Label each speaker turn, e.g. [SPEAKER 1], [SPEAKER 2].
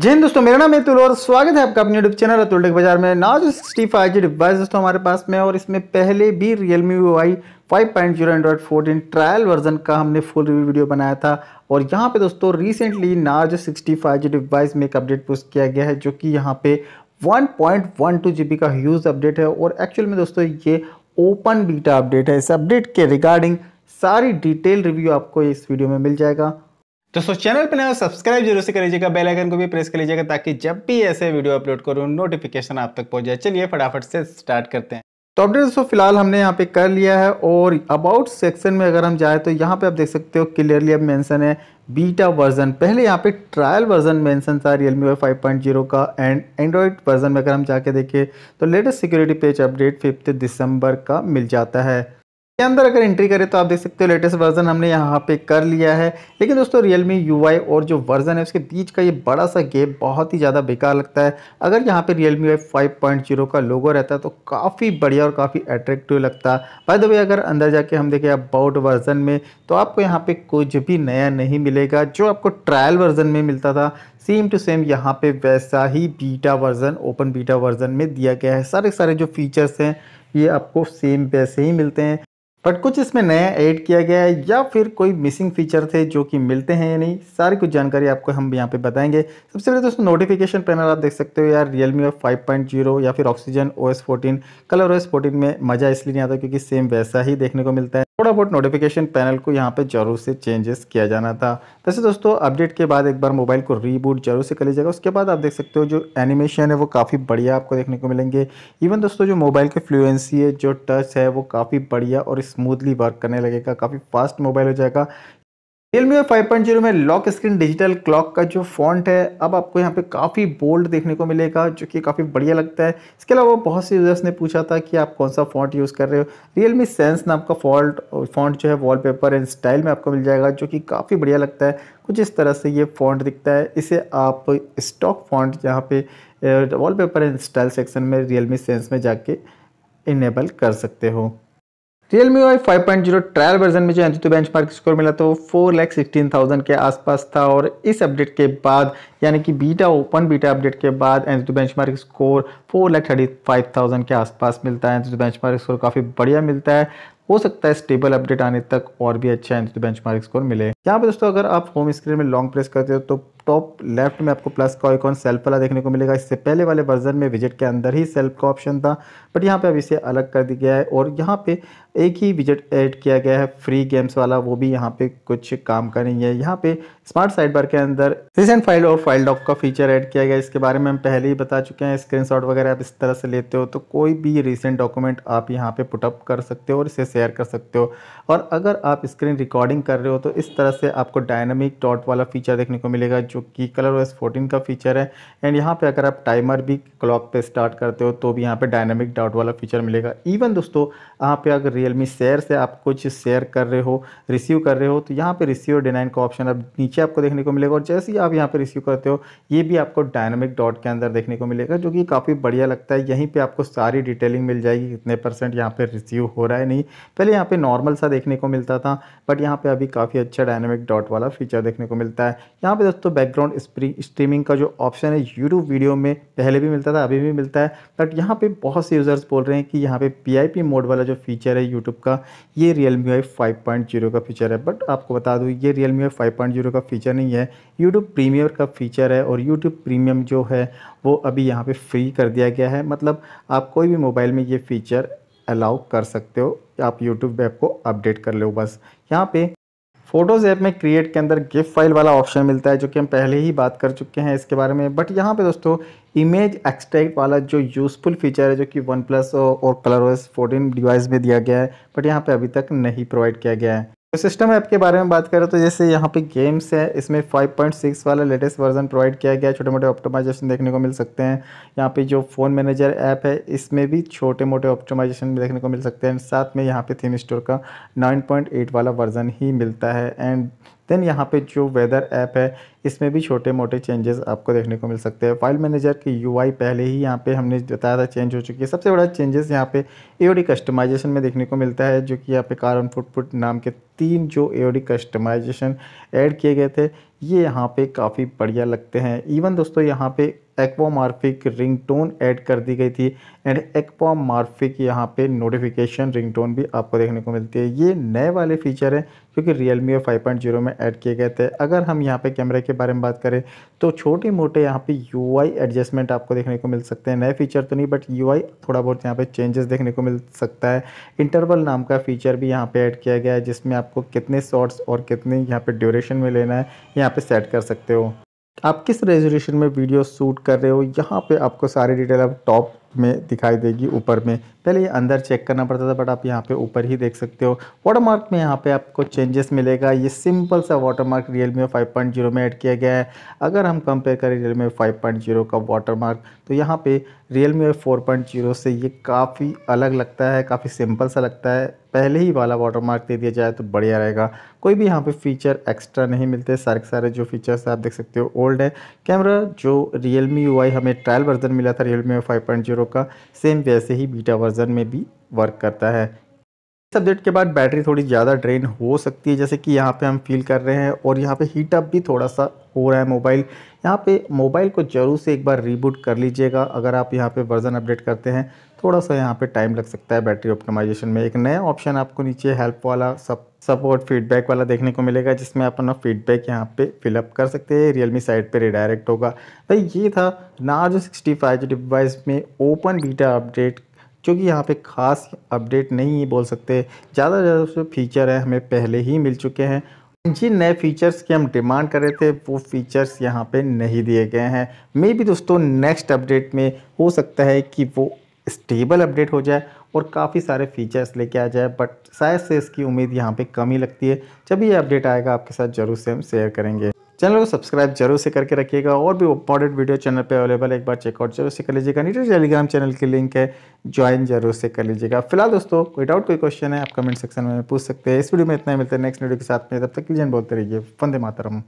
[SPEAKER 1] जी दोस्तों मेरा नाम अतुल और स्वागत है आपका अपने यूट्यूब चैनल अतुल टेक बाजार में नाज जो सिक्सटी फाइव जी डिवाइस दोस्तों हमारे पास में और इसमें पहले भी Realme U I five point zero Android fourteen trial version का हमने फुल रिव्यू वीडियो बनाया था और यहाँ पे दोस्तों रिसेंटली नाज सिक्सटी फाइव जी डिवाइस में एक अपडेट पोस्ट किया गया है जो कि यहाँ पे one point one two G B का ह्यूज अपडेट है और एक्चुअल में दोस्तों ये ओपन बीटा अपडेट है इस अपडेट के रिगार्डिंग सारी डिटेल रिव्यू आपको इस वीडियो में मिल जाएगा दोस्तों चैनल पर नया सब्सक्राइब जरूर से कर लीजिएगा बेल आइकन को भी प्रेस कर लीजिएगा ताकि जब भी ऐसे वीडियो अपलोड करूँ नोटिफिकेशन आप तक पहुंच जाए चलिए फटाफट से स्टार्ट करते हैं तो अपडेट दोस्तों फिलहाल हमने यहाँ पे कर लिया है और अबाउट सेक्शन में अगर हम जाए तो यहाँ पे आप देख सकते हो क्लियरली अब मेंशन है बीटा वर्जन पहले यहाँ पे ट्रायल वर्जन मेंशन था रियल फाइव पॉइंट जीरो का एंड एंड्रॉयड वर्जन में अगर हम जाके देखें तो latest security page update fifth December का मिल जाता है के अंदर अगर एंट्री करें तो आप देख सकते हो लेटेस्ट वर्जन हमने यहाँ पे कर लिया है लेकिन दोस्तों मी यू और जो वर्जन है उसके बीच का ये बड़ा सा गेप बहुत ही ज़्यादा बेकार लगता है अगर यहाँ पे मी वाई फाइव का लोगो रहता है तो काफ़ी बढ़िया और काफ़ी अट्रैक्टिव लगता बाय द वे अगर अंदर जाके हम देखें अबाउट वर्जन में तो आपको यहाँ पर कुछ भी नया नहीं मिलेगा जो आपको ट्रायल वर्जन में मिलता था सेम टू सेम यहाँ पर वैसा ही beta version open beta version में दिया गया है सारे सारे जो फीचर्स हैं ये आपको सेम वैसे ही मिलते हैं बट कुछ इसमें नया ऐड किया गया है या फिर कोई मिसिंग फीचर थे जो कि मिलते हैं या नहीं सारी कुछ जानकारी आपको हम यहाँ पे बताएंगे सबसे पहले दोस्तों नोटिफिकेशन पैनल आप देख सकते हो यार Realme five point zero या फिर Oxygen O S fourteen Color O S fourteen में मज़ा इसलिए नहीं आता क्योंकि सेम वैसा ही देखने को मिलता है थोड़ा बहुत नोटिफिकेशन पैनल को यहाँ पे जरूर से चेंजेस किया जाना था वैसे दोस्तों अपडेट के बाद एक बार मोबाइल को रीबूट जरूर से कर लीजिएगा उसके बाद आप देख सकते हो जो एनिमेशन है वो काफ़ी बढ़िया आपको देखने को मिलेंगे इवन दोस्तों जो मोबाइल की फ्लुएंसी है जो टच है वो काफ़ी बढ़िया और स्मूथली वर्क करने लगेगा काफ़ी फास्ट मोबाइल हो जाएगा रियलमी और 5.0 में लॉक स्क्रीन डिजिटल क्लॉक का जो फॉन्ट है अब आपको यहाँ पे काफ़ी बोल्ड देखने को मिलेगा जो कि काफ़ी बढ़िया लगता है इसके अलावा बहुत से यूज़र्स ने पूछा था कि आप कौन सा फॉन्ट यूज़ कर रहे हो रियलमी सेंस नाम का फॉल्ट फॉन्ट जो है वॉलपेपर एंड स्टाइल में आपको मिल जाएगा जो कि काफ़ी बढ़िया लगता है कुछ इस तरह से ये फॉन्ट दिखता है इसे आप स्टॉक फॉन्ट यहाँ पे पेपर एंड स्टाइल सेक्शन में रियलमी सेंस में जाके इनेबल कर सकते हो Realme UI five point zero trial version में जो एंथो बेंच मार्क स्कोर मिला तो फोर लैख सिक्सटीन थाउजेंड के आसपास था और इस अपडेट के बाद यानी कि बीटा ओपन बीटा अपडेट के बाद AnTuTu benchmark score four lakh thirty five thousand के आसपास मिलता है एंथो बेंच मार्क स्कोर काफ़ी बढ़िया मिलता है हो सकता है स्टेबल अपडेट आने तक और भी अच्छा एंथो बेंच मार्क स्कोर मिले यहाँ पर दोस्तों अगर आप होम स्क्रीन में लॉन्ग प्रेस करते हो तो टॉप लेफ्ट में आपको प्लस का आइकॉन सेल्फ वाला देखने को मिलेगा इससे पहले वाले वर्जन में विजिट के अंदर ही सेल्फ का ऑप्शन था बट यहाँ पे अब इसे अलग कर दिया गया है और यहाँ पे एक ही विजिट ऐड किया गया है फ्री गेम्स वाला वो भी यहाँ पे कुछ काम का नहीं है यहाँ पे स्मार्ट साइड बार के अंदर रिसेंट फाइल और फाइल डॉक का फीचर ऐड किया गया इसके बारे में हम पहले ही बता चुके हैं शॉट वगैरह आप इस तरह से लेते हो तो कोई भी रिसेंट डॉक्यूमेंट आप यहाँ पे पुटअप कर सकते हो और इसे शेयर कर सकते हो और अगर आप स्क्रीन रिकॉर्डिंग कर रहे हो तो इस तरह से आपको डायनामिक डॉट वाला फीचर देखने को मिलेगा जो जो की कलर एस फोर्टीन का फीचर है एंड यहाँ पे अगर आप टाइमर भी क्लॉक पे स्टार्ट करते हो तो भी यहाँ पे डायनेमिक डॉट वाला फीचर मिलेगा इवन दोस्तों यहाँ पे अगर रियलमी शेयर से आप कुछ शेयर कर रहे हो रिसीव कर रहे हो तो यहाँ पे रिसीव और डिनाइन का ऑप्शन अब नीचे आपको देखने को मिलेगा और जैसे ही आप यहाँ पर रिसीव करते हो ये भी आपको डायनामिक डॉट के अंदर देखने को मिलेगा जो कि काफ़ी बढ़िया लगता है यहीं पर आपको सारी डिटेलिंग मिल जाएगी कितने परसेंट यहाँ पर रिसीव हो रहा है नहीं पहले यहाँ पर नॉर्मल सा देखने को मिलता था बट यहाँ पर अभी काफ़ी अच्छा डायनामिक डॉट वाला फीचर देखने को मिलता है यहाँ पर दोस्तों बैक बैकग्राउंड स्ट्रीमिंग का जो ऑप्शन है यूट्यूब वीडियो में पहले भी मिलता था अभी भी मिलता है बट यहाँ पे बहुत से यूज़र्स बोल रहे हैं कि यहाँ पे पी मोड वाला जो फीचर है यूट्यूब का ये रियल मी आई फाइव का फीचर है बट आपको बता दूँ ये रियल मी आई फाइव का फीचर नहीं है यूट्यूब प्रीमियर का फीचर है और यूट्यूब प्रीमियम जो है वो अभी यहाँ पर फ्री कर दिया गया है मतलब आप कोई भी मोबाइल में ये फीचर अलाउ कर सकते हो आप यूट्यूब ऐप को अपडेट कर लो बस यहाँ पे फोटोज़ ऐप में क्रिएट के अंदर गिफ्ट फाइल वाला ऑप्शन मिलता है जो कि हम पहले ही बात कर चुके हैं इसके बारे में बट यहाँ पे दोस्तों इमेज एक्सट्रैक्ट वाला जो यूज़फुल फीचर है जो कि वन प्लस और कलर ओएस फोर्टीन डिवाइस में दिया गया है बट यहाँ पे अभी तक नहीं प्रोवाइड किया गया है तो सिस्टम ऐप के बारे में बात करें तो जैसे यहाँ पे गेम्स है इसमें 5.6 वाला लेटेस्ट वर्जन प्रोवाइड किया गया है छोटे मोटे ऑप्टोमाइजेशन देखने को मिल सकते हैं यहाँ पे जो फ़ोन मैनेजर ऐप है इसमें भी छोटे मोटे ऑप्टोमाइजेशन देखने को मिल सकते हैं साथ में यहाँ पे थीम स्टोर का 9.8 वाला वर्जन ही मिलता है एंड देन यहाँ पे जो वेदर ऐप है इसमें भी छोटे मोटे चेंजेस आपको देखने को मिल सकते हैं फाइल मैनेजर की यूआई पहले ही यहाँ पे हमने बताया था चेंज हो चुकी है सबसे बड़ा चेंजेस यहाँ पे एओडी कस्टमाइजेशन में देखने को मिलता है जो कि यहाँ पे कार्बन फुटपुट नाम के तीन जो एओडी कस्टमाइजेशन ऐड किए गए थे ये यहाँ पे काफ़ी बढ़िया लगते हैं इवन दोस्तों यहाँ पे एक्वामार्फिक रिंगटोन ऐड कर दी गई थी एंड एक्वामार्फिक यहाँ पे नोटिफिकेशन रिंगटोन भी आपको देखने को मिलती है ये नए वाले फीचर हैं क्योंकि Realme five point zero में ऐड किए गए थे अगर हम यहाँ पे कैमरे के बारे में बात करें तो छोटे मोटे यहाँ पे यू एडजस्टमेंट आपको देखने को मिल सकते हैं नए फीचर तो नहीं बट यू थोड़ा बहुत यहाँ पर चेंजेस देखने को मिल सकता है इंटरवल नाम का फीचर भी यहाँ पर ऐड किया गया है जिसमें आपको कितने शॉर्ट्स और कितने यहाँ पर ड्यूरेशन में लेना है यहाँ यहाँ पे सेट कर सकते हो आप किस रेजोल्यूशन में वीडियो शूट कर रहे हो यहाँ पे आपको सारी डिटेल आप टॉप में दिखाई देगी ऊपर में पहले ये अंदर चेक करना पड़ता था बट आप यहाँ पे ऊपर ही देख सकते हो वाटरमार्क में यहाँ पे आपको चेंजेस मिलेगा ये सिंपल सा वाटरमार्क रियल पॉइंट जीरो में ऐड किया गया है अगर हम कंपेयर करें रियल पॉइंट जीरो का वाटरमार्क तो यहाँ पे रियल पॉइंट जीरो से ये काफ़ी अलग लगता है काफ़ी सिंपल सा लगता है पहले ही वाला वाटरमार्क दे दिया जाए तो बढ़िया रहेगा कोई भी यहाँ पे फीचर एक्स्ट्रा नहीं मिलते सारे सारे जो फीचर्स आप देख सकते हो ओल्ड है कैमरा जो रियल मी हमें ट्रायल वर्जन मिला था रियल मी फाइव का सेम वैसे ही बीटा वर्जन में भी वर्क करता है अपडेट के बाद बैटरी थोड़ी ज़्यादा ड्रेन हो सकती है जैसे कि यहाँ पे हम फील कर रहे हैं और यहाँ पे हीटअप भी थोड़ा सा हो रहा है मोबाइल यहाँ पे मोबाइल को ज़रूर से एक बार रीबूट कर लीजिएगा अगर आप यहाँ पे वर्ज़न अपडेट करते हैं थोड़ा सा यहाँ पे टाइम लग सकता है बैटरी ऑप्टिमाइजेशन में एक नया ऑप्शन आपको नीचे हेल्प वाला सब सपोर्ट फीडबैक वाला देखने को मिलेगा जिसमें आप अपना फीडबैक यहाँ पे फिलअप कर सकते हैं रियलमी साइट पे रिडायरेक्ट होगा भाई ये था नार्जो सिक्सटी फाइव डिवाइस में ओपन बीटा अपडेट क्योंकि यहाँ पे ख़ास अपडेट नहीं बोल सकते ज़्यादा ज़्यादा जो फीचर हैं हमें पहले ही मिल चुके हैं जिन नए फीचर्स की हम डिमांड कर रहे थे वो फीचर्स यहाँ पे नहीं दिए गए हैं मे भी दोस्तों नेक्स्ट अपडेट में हो सकता है कि वो स्टेबल अपडेट हो जाए और काफ़ी सारे फीचर्स लेके आ जाए बट शायद से इसकी उम्मीद यहाँ पे कमी लगती है जब ये अपडेट आएगा आपके साथ ज़रूर से हम शेयर करेंगे चैनल को सब्सक्राइब जरूर से करके रखिएगा और भी इंपॉर्टेंट वीडियो चैनल पे अवेलेबल है एक बार चेकआउट जरूर से कर लीजिएगा नीचे टेलीग्राम चैनल की लिंक है ज्वाइन जरूर से कर लीजिएगा फिलहाल दोस्तों कोई डाउट कोई क्वेश्चन है आप कमेंट सेक्शन में पूछ सकते हैं इस वीडियो में इतना ही मिलते हैं नेक्स्ट वीडियो के साथ में तब तक लीजिए बोलते रहिए वंदे मातरम